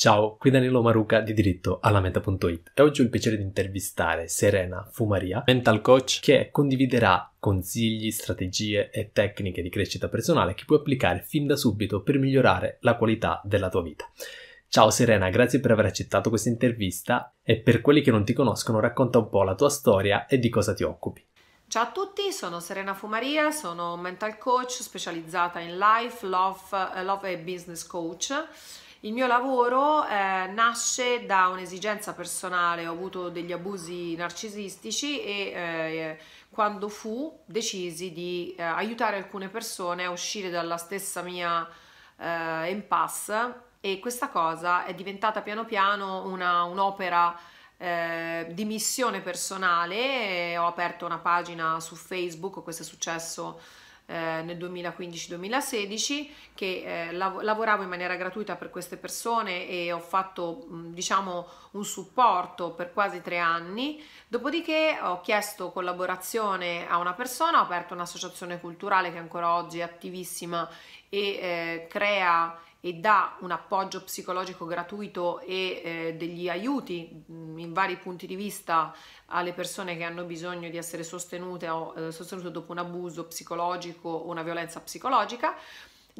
Ciao, qui Danilo Maruca di diritto alla meta.it e oggi ho il piacere di intervistare Serena Fumaria, mental coach che condividerà consigli, strategie e tecniche di crescita personale che puoi applicare fin da subito per migliorare la qualità della tua vita. Ciao Serena, grazie per aver accettato questa intervista e per quelli che non ti conoscono racconta un po' la tua storia e di cosa ti occupi. Ciao a tutti, sono Serena Fumaria, sono mental coach specializzata in life, love, eh, love e business coach il mio lavoro eh, nasce da un'esigenza personale, ho avuto degli abusi narcisistici e eh, quando fu decisi di eh, aiutare alcune persone a uscire dalla stessa mia eh, impasse e questa cosa è diventata piano piano una, un'opera eh, di missione personale, ho aperto una pagina su Facebook, questo è successo eh, nel 2015-2016 che eh, lav lavoravo in maniera gratuita per queste persone e ho fatto mh, mm, diciamo un supporto per quasi tre anni dopodiché ho chiesto collaborazione a una persona ho aperto un'associazione culturale che ancora oggi è attivissima e eh, crea e dà un appoggio psicologico gratuito e eh, degli aiuti mm, in vari punti di vista alle persone che hanno bisogno di essere sostenute o eh, sostenute dopo un abuso psicologico o una violenza psicologica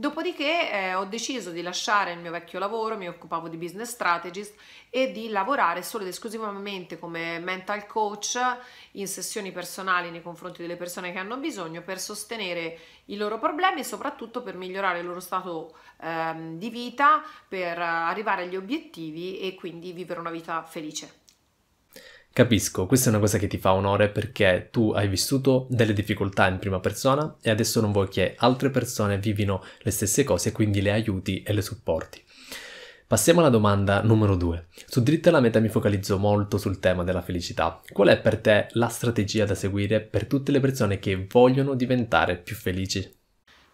Dopodiché eh, ho deciso di lasciare il mio vecchio lavoro, mi occupavo di business strategist e di lavorare solo ed esclusivamente come mental coach in sessioni personali nei confronti delle persone che hanno bisogno per sostenere i loro problemi e soprattutto per migliorare il loro stato eh, di vita, per arrivare agli obiettivi e quindi vivere una vita felice. Capisco, questa è una cosa che ti fa onore perché tu hai vissuto delle difficoltà in prima persona e adesso non vuoi che altre persone vivino le stesse cose e quindi le aiuti e le supporti. Passiamo alla domanda numero 2. Su Dritta alla Meta mi focalizzo molto sul tema della felicità. Qual è per te la strategia da seguire per tutte le persone che vogliono diventare più felici?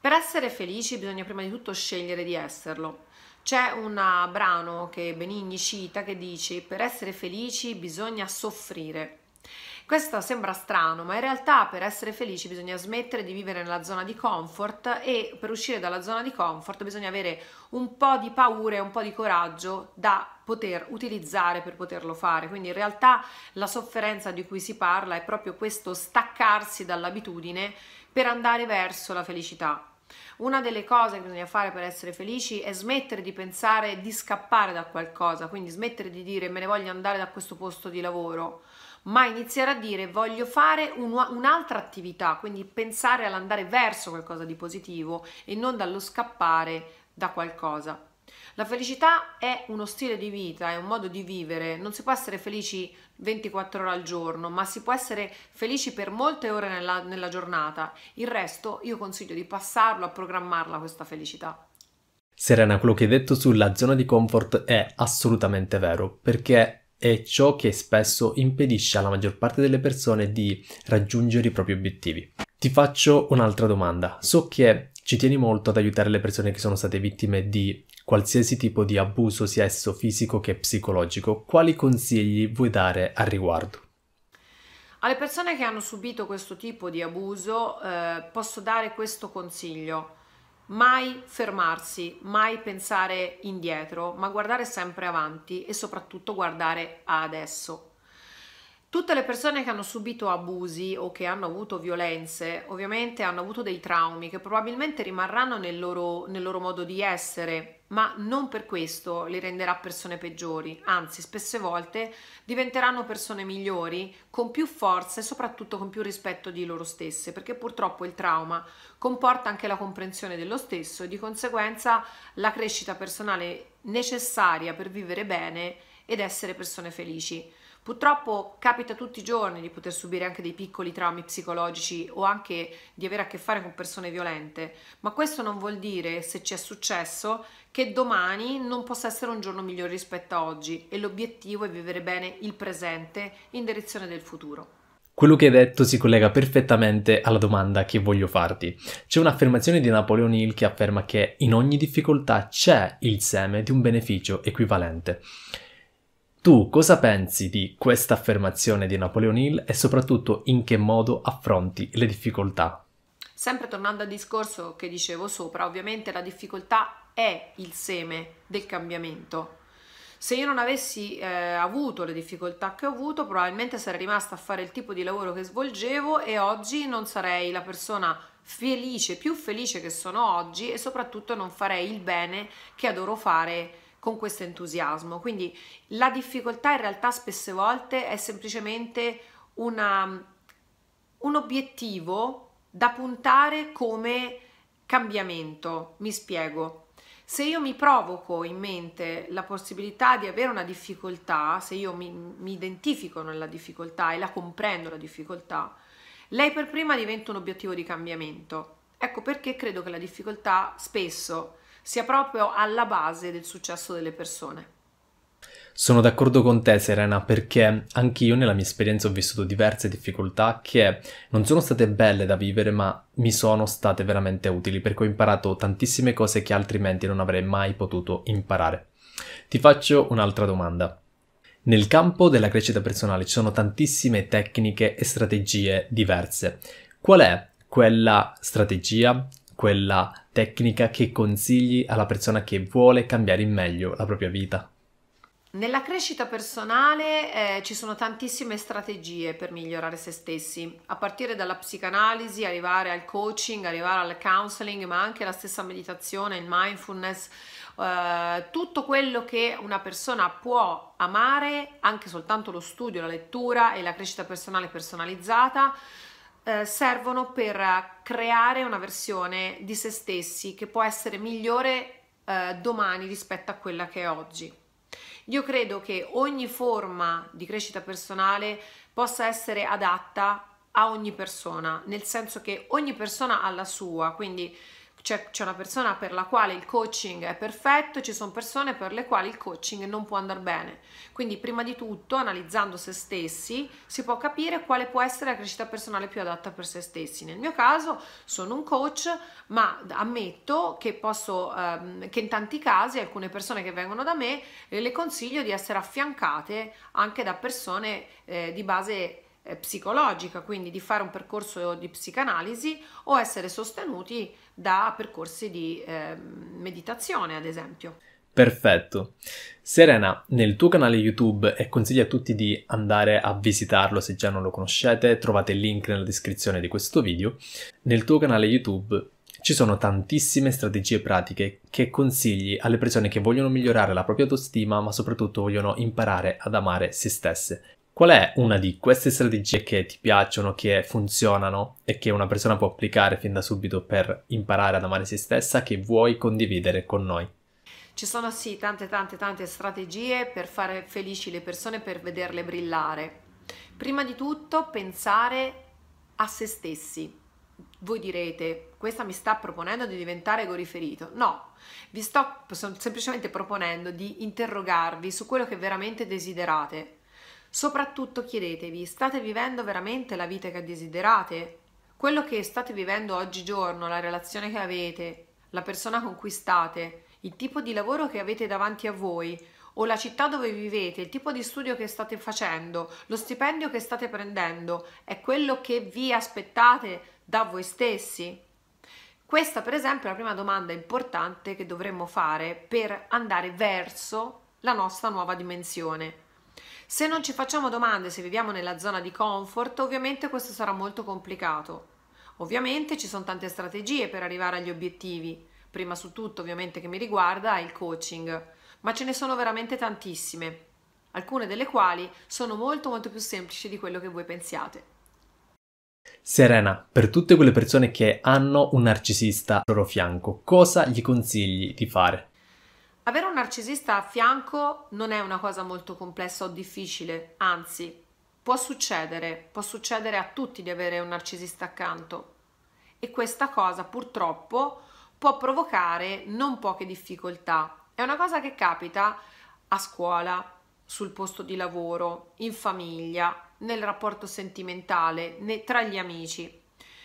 Per essere felici bisogna prima di tutto scegliere di esserlo. C'è un ah, brano che Benigni cita che dice per essere felici bisogna soffrire. Questo sembra strano, ma in realtà per essere felici bisogna smettere di vivere nella zona di comfort e per uscire dalla zona di comfort bisogna avere un po' di paura e un po' di coraggio da poter utilizzare per poterlo fare. Quindi in realtà la sofferenza di cui si parla è proprio questo staccarsi dall'abitudine per andare verso la felicità. Una delle cose che bisogna fare per essere felici è smettere di pensare di scappare da qualcosa, quindi smettere di dire me ne voglio andare da questo posto di lavoro, ma iniziare a dire voglio fare un, un'altra attività, quindi pensare all'andare verso qualcosa di positivo e non dallo scappare da qualcosa. La felicità è uno stile di vita, è un modo di vivere, non si può essere felici 24 ore al giorno, ma si può essere felici per molte ore nella, nella giornata. Il resto io consiglio di passarlo a programmarla questa felicità. Serena, quello che hai detto sulla zona di comfort è assolutamente vero, perché è ciò che spesso impedisce alla maggior parte delle persone di raggiungere i propri obiettivi. Ti faccio un'altra domanda. So che ci tieni molto ad aiutare le persone che sono state vittime di qualsiasi tipo di abuso sia esso fisico che psicologico, quali consigli vuoi dare al riguardo? Alle persone che hanno subito questo tipo di abuso eh, posso dare questo consiglio. Mai fermarsi, mai pensare indietro, ma guardare sempre avanti e soprattutto guardare adesso, Tutte le persone che hanno subito abusi o che hanno avuto violenze ovviamente hanno avuto dei traumi che probabilmente rimarranno nel loro, nel loro, modo di essere, ma non per questo li renderà persone peggiori, anzi spesse volte diventeranno persone migliori con più forza e soprattutto con più rispetto di loro stesse, perché purtroppo il trauma comporta anche la comprensione dello stesso e di conseguenza la crescita personale necessaria per vivere bene ed essere persone felici. Purtroppo capita tutti i giorni di poter subire anche dei piccoli traumi psicologici o anche di avere a che fare con persone violente, ma questo non vuol dire, se ci è successo, che domani non possa essere un giorno migliore rispetto a oggi e l'obiettivo è vivere bene il presente in direzione del futuro. Quello che hai detto si collega perfettamente alla domanda che voglio farti. C'è un'affermazione di Napoleon Hill che afferma che in ogni difficoltà c'è il seme di un beneficio equivalente. Tu cosa pensi di questa affermazione di Napoleon Hill e soprattutto in che modo affronti le difficoltà? Sempre tornando al discorso che dicevo sopra, ovviamente la difficoltà è il seme del cambiamento. Se io non avessi eh, avuto le difficoltà che ho avuto, probabilmente sarei rimasta a fare il tipo di lavoro che svolgevo e oggi non sarei la persona felice, più felice che sono oggi e soprattutto non farei il bene che adoro fare con questo entusiasmo. Quindi la difficoltà in realtà spesse volte è semplicemente una, un obiettivo da puntare come cambiamento. Mi spiego. Se io mi provoco in mente la possibilità di avere una difficoltà, se io mi, mi identifico nella difficoltà e la comprendo la difficoltà, lei per prima diventa un obiettivo di cambiamento. Ecco perché credo che la difficoltà spesso sia proprio alla base del successo delle persone. Sono d'accordo con te Serena perché anch'io nella mia esperienza ho vissuto diverse difficoltà che non sono state belle da vivere ma mi sono state veramente utili perché ho imparato tantissime cose che altrimenti non avrei mai potuto imparare. Ti faccio un'altra domanda. Nel campo della crescita personale ci sono tantissime tecniche e strategie diverse. Qual è quella strategia quella tecnica che consigli alla persona che vuole cambiare in meglio la propria vita? Nella crescita personale eh, ci sono tantissime strategie per migliorare se stessi, a partire dalla psicanalisi, arrivare al coaching, arrivare al counseling, ma anche la stessa meditazione, il mindfulness, eh, tutto quello che una persona può amare, anche soltanto lo studio, la lettura e la crescita personale personalizzata eh, servono per creare una versione di se stessi che può essere migliore eh, domani rispetto a quella che è oggi. Io credo che ogni forma di crescita personale possa essere adatta a ogni persona, nel senso che ogni persona ha la sua, quindi c'è, c'è, una persona per la quale il coaching è perfetto, ci sono persone per le quali il coaching non può andare bene. Quindi prima di tutto, analizzando se stessi, si può capire quale può essere la crescita personale più adatta per se stessi. Nel mio caso sono un coach, ma ammetto che posso ehm, che in tanti casi alcune persone che vengono da me eh, le consiglio di essere affiancate anche da persone eh, di base eh, psicologica, quindi di fare un percorso di psicanalisi o essere sostenuti da percorsi di eh, meditazione, ad esempio. Perfetto. Serena, nel tuo canale YouTube e consiglio a tutti di andare a visitarlo se già non lo conoscete, trovate il link nella descrizione di questo video. Nel tuo canale YouTube ci sono tantissime strategie pratiche che consigli alle persone che vogliono migliorare la propria autostima, ma soprattutto vogliono imparare ad amare se stesse. Qual è una di queste strategie che ti piacciono, che funzionano e che una persona può applicare fin da subito per imparare ad amare se stessa che vuoi condividere con noi? Ci sono sì tante tante tante strategie per fare felici le persone, per vederle brillare. Prima di tutto pensare a se stessi. Voi direte, questa mi sta proponendo di diventare egoriferito. No, vi sto semplicemente proponendo di interrogarvi su quello che veramente desiderate Soprattutto chiedetevi, state vivendo veramente la vita che desiderate? Quello che state vivendo oggigiorno, la relazione che avete, la persona con cui state, il tipo di lavoro che avete davanti a voi o la città dove vivete, il tipo di studio che state facendo, lo stipendio che state prendendo, è quello che vi aspettate da voi stessi? Questa per esempio è la prima domanda importante che dovremmo fare per andare verso la nostra nuova dimensione. Se non ci facciamo domande se viviamo nella zona di comfort, ovviamente questo sarà molto complicato. Ovviamente ci sono tante strategie per arrivare agli obiettivi. Prima su tutto, ovviamente, che mi riguarda è il coaching, ma ce ne sono veramente tantissime, alcune delle quali sono molto molto più semplici di quello che voi pensiate. Serena, per tutte quelle persone che hanno un narcisista al loro fianco, cosa gli consigli di fare? Avere un narcisista a fianco non è una cosa molto complessa o difficile, anzi può succedere, può succedere a tutti di avere un narcisista accanto e questa cosa purtroppo può provocare non poche difficoltà. È una cosa che capita a scuola, sul posto di lavoro, in famiglia, nel rapporto sentimentale, tra gli amici.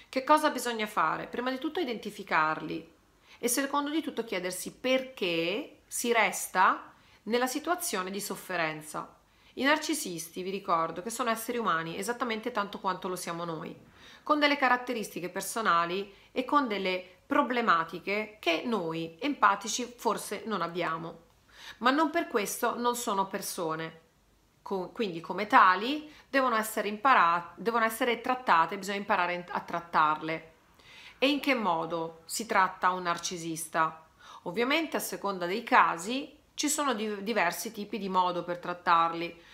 Che cosa bisogna fare? Prima di tutto identificarli e secondo di tutto chiedersi perché si resta nella situazione di sofferenza. I narcisisti, vi ricordo, che sono esseri umani esattamente tanto quanto lo siamo noi, con delle caratteristiche personali e con delle problematiche che noi empatici forse non abbiamo. Ma non per questo non sono persone. Quindi come tali devono essere imparate, devono essere trattate, bisogna imparare a trattarle. E in che modo si tratta un narcisista? Ovviamente a seconda dei casi ci sono di, diversi tipi di modo per trattarli.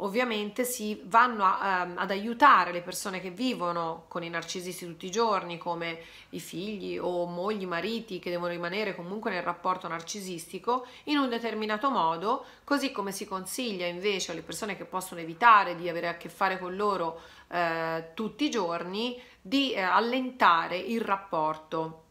Ovviamente si vanno a, um, ad aiutare le persone che vivono con i narcisisti tutti i giorni, come i figli o mogli, mariti che devono rimanere comunque nel rapporto narcisistico in un determinato modo, così come si consiglia invece alle persone che possono evitare di avere a che fare con loro eh, tutti i giorni di eh, allentare il rapporto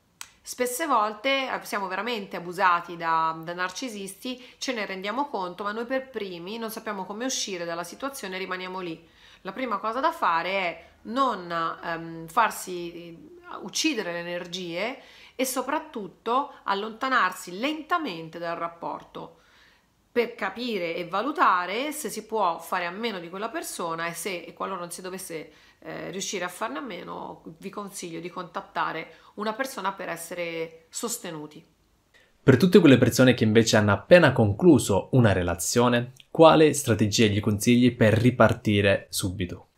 Spesse volte eh, siamo veramente abusati da, da narcisisti, ce ne rendiamo conto, ma noi per primi non sappiamo come uscire dalla situazione e rimaniamo lì. La prima cosa da fare è non ehm, farsi eh, uccidere le energie e soprattutto allontanarsi lentamente dal rapporto per capire e valutare se si può fare a meno di quella persona e se e qualora non si dovesse eh, riuscire a farne a meno, vi consiglio di contattare una persona per essere sostenuti. Per tutte quelle persone che invece hanno appena concluso una relazione, quale strategia gli consigli per ripartire subito?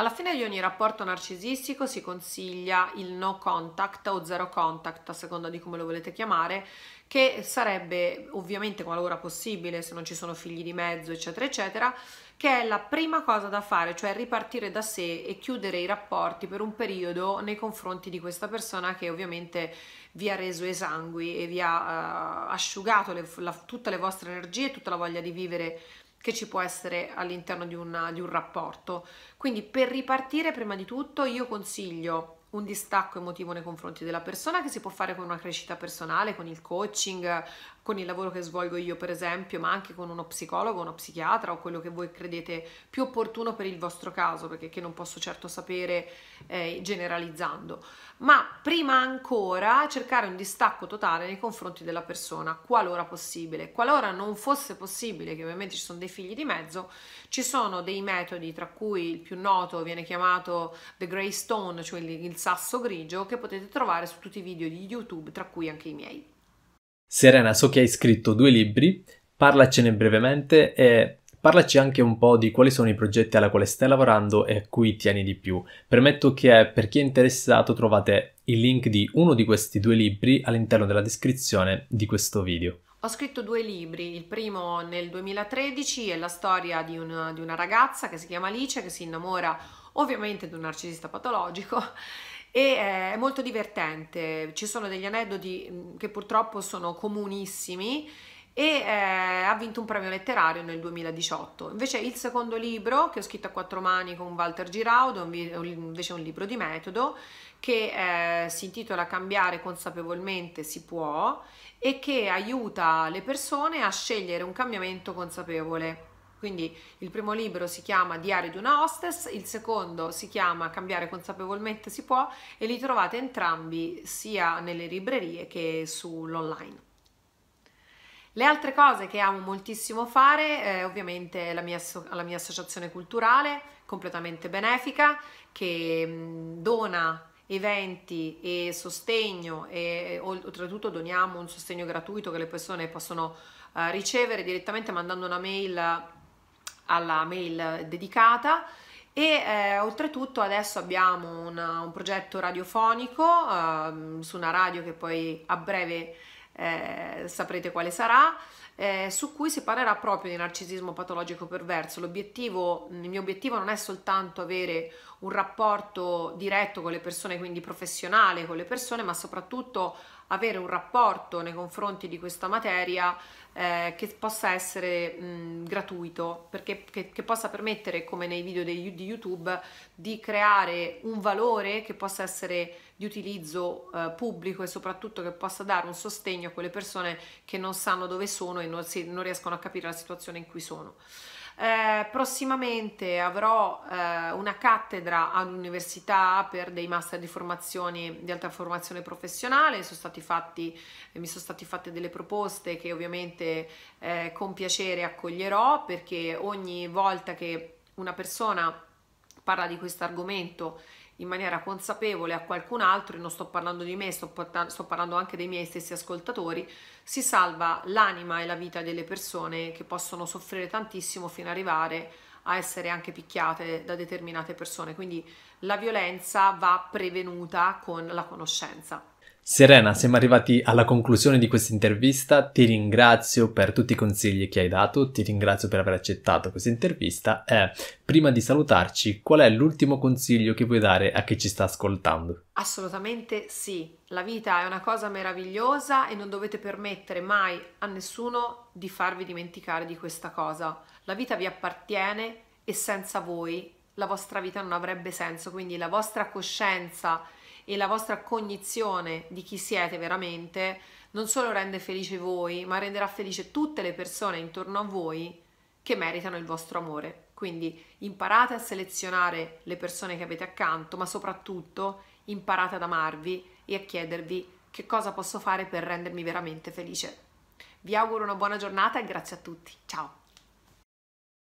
Alla fine di ogni rapporto narcisistico si consiglia il no contact o zero contact, a seconda di come lo volete chiamare, che sarebbe ovviamente qualora possibile, se non ci sono figli di mezzo, eccetera, eccetera, che è la prima cosa da fare, cioè ripartire da sé e chiudere i rapporti per un periodo nei confronti di questa persona che ovviamente vi ha reso esangui e vi ha uh, asciugato le, la, tutte le vostre energie, tutta la voglia di vivere che ci può essere all'interno di, una, di un rapporto. Quindi per ripartire, prima di tutto, io consiglio un distacco emotivo nei confronti della persona che si può fare con una crescita personale, con il coaching, con il lavoro che svolgo io per esempio, ma anche con uno psicologo, uno psichiatra o quello che voi credete più opportuno per il vostro caso, perché che non posso certo sapere eh, generalizzando. Ma prima ancora cercare un distacco totale nei confronti della persona, qualora possibile. Qualora non fosse possibile, che ovviamente ci sono dei figli di mezzo, ci sono dei metodi, tra cui il più noto viene chiamato The Grey Stone, cioè il, il sasso grigio, che potete trovare su tutti i video di YouTube, tra cui anche i miei. Serena, so che hai scritto due libri, parlacene brevemente e parlaci anche un po' di quali sono i progetti alla quale stai lavorando e a cui tieni di più. Permetto che per chi è interessato trovate il link di uno di questi due libri all'interno della descrizione di questo video. Ho scritto due libri, il primo nel 2013 è la storia di una, di una ragazza che si chiama Alice che si innamora ovviamente di un narcisista patologico e eh, è molto divertente, ci sono degli aneddoti mm, che purtroppo sono comunissimi e eh, ha vinto un premio letterario nel 2018. Invece il secondo libro che ho scritto a quattro mani con Walter Giraudo, invece è un libro di metodo che eh, si intitola Cambiare consapevolmente si può e che aiuta le persone a scegliere un cambiamento consapevole. Quindi il primo libro si chiama Diario di una hostess, il secondo si chiama Cambiare consapevolmente si può e li trovate entrambi sia nelle librerie che sull'online. Le altre cose che amo moltissimo fare è eh, ovviamente la mia, la mia associazione culturale, completamente benefica, che mm, dona eventi e sostegno e oltretutto doniamo un sostegno gratuito che le persone possono eh, ricevere direttamente mandando una mail alla mail dedicata e eh, oltretutto adesso abbiamo una, un progetto radiofonico eh, su una radio che poi a breve eh, saprete quale sarà, eh, su cui si parlerà proprio di narcisismo patologico perverso. L'obiettivo, il mio obiettivo non è soltanto avere un rapporto diretto con le persone, quindi professionale con le persone, ma soprattutto avere un rapporto nei confronti di questa materia eh, che possa essere mh, gratuito, perché che, che, possa permettere, come nei video di, di YouTube, di creare un valore che possa essere di utilizzo eh, pubblico e soprattutto che possa dare un sostegno a quelle persone che non sanno dove sono e non, si, non riescono a capire la situazione in cui sono. Eh, prossimamente avrò eh, una cattedra all'università per dei master di formazione di alta formazione professionale, sono fatti, mi sono state fatte delle proposte che ovviamente eh, con piacere accoglierò perché ogni volta che una persona parla di questo argomento in maniera consapevole a qualcun altro, e non sto parlando di me, sto, portando, sto parlando anche dei miei stessi ascoltatori, si salva l'anima e la vita delle persone che possono soffrire tantissimo fino ad arrivare a essere anche picchiate da determinate persone. Quindi la violenza va prevenuta con la conoscenza. Serena, siamo arrivati alla conclusione di questa intervista, ti ringrazio per tutti i consigli che hai dato, ti ringrazio per aver accettato questa intervista e prima di salutarci qual è l'ultimo consiglio che vuoi dare a chi ci sta ascoltando? Assolutamente sì, la vita è una cosa meravigliosa e non dovete permettere mai a nessuno di farvi dimenticare di questa cosa. La vita vi appartiene e senza voi la vostra vita non avrebbe senso, quindi la vostra coscienza e la vostra cognizione di chi siete veramente non solo rende felice voi, ma renderà felice tutte le persone intorno a voi che meritano il vostro amore. Quindi imparate a selezionare le persone che avete accanto, ma soprattutto imparate ad amarvi e a chiedervi che cosa posso fare per rendermi veramente felice. Vi auguro una buona giornata e grazie a tutti. Ciao!